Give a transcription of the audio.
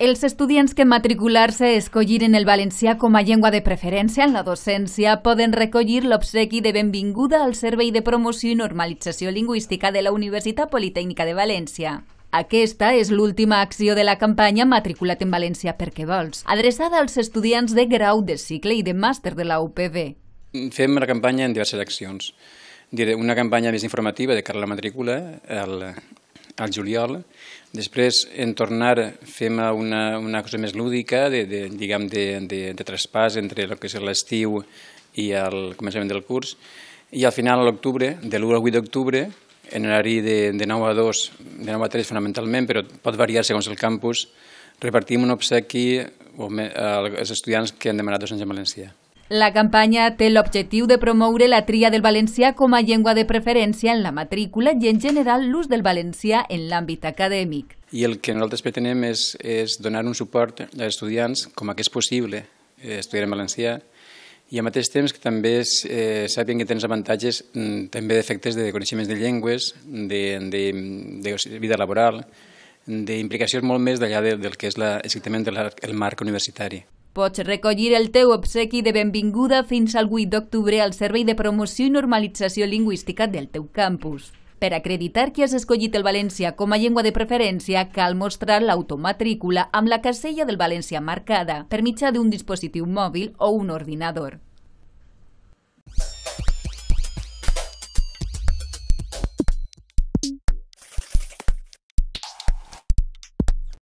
Els estudiants que matricular-se escolliren el valencià com a llengua de preferència en la docència poden recollir l'obsequi de benvinguda al Servei de Promoció i Normalització Lingüística de la Universitat Politècnica de València. Aquesta és l'última acció de la campanya Matricula't en València perquè vols, adreçada als estudiants de grau de cicle i de màster de la UPB. Fem la campanya en diverses accions. Una campanya més informativa de cara a la matrícula, al juliol. Després, en tornar, fem una, una cosa més lúdica, de, de, diguem, de, de, de traspàs entre el que és l'estiu i el començament del curs. I al final, a l'octubre, de l'1 al 8 d'octubre, en horari de, de 9 a 2, de 9 a 3 fonamentalment, però pot variar segons el campus, repartim un obsequi als estudiants que han demanat anys en València. La campanya té l'objectiu de promoure la tria del valencià com a llengua de preferència en la matrícula i en general l'ús del valencià en l'àmbit acadèmic. I el que nosaltres pretenem és, és donar un suport als estudiants com a que és possible eh, estudiar en valencià i al mateix temps que també és, eh, sàpiguen que tens avantatges mm, també d'efectes de coneixements de llengües, de, de, de vida laboral, d'implicacions molt més d'allà del, del que és la, exactament el marc universitari. Pots recollir el teu obsequi de benvinguda fins al 8 d'octubre al Servei de Promoció i Normalització Lingüística del teu campus. Per acreditar que has escollit el valencià com a llengua de preferència, cal mostrar l'automatrícula amb la casella del valencià marcada per mitjà d'un dispositiu mòbil o un ordinador.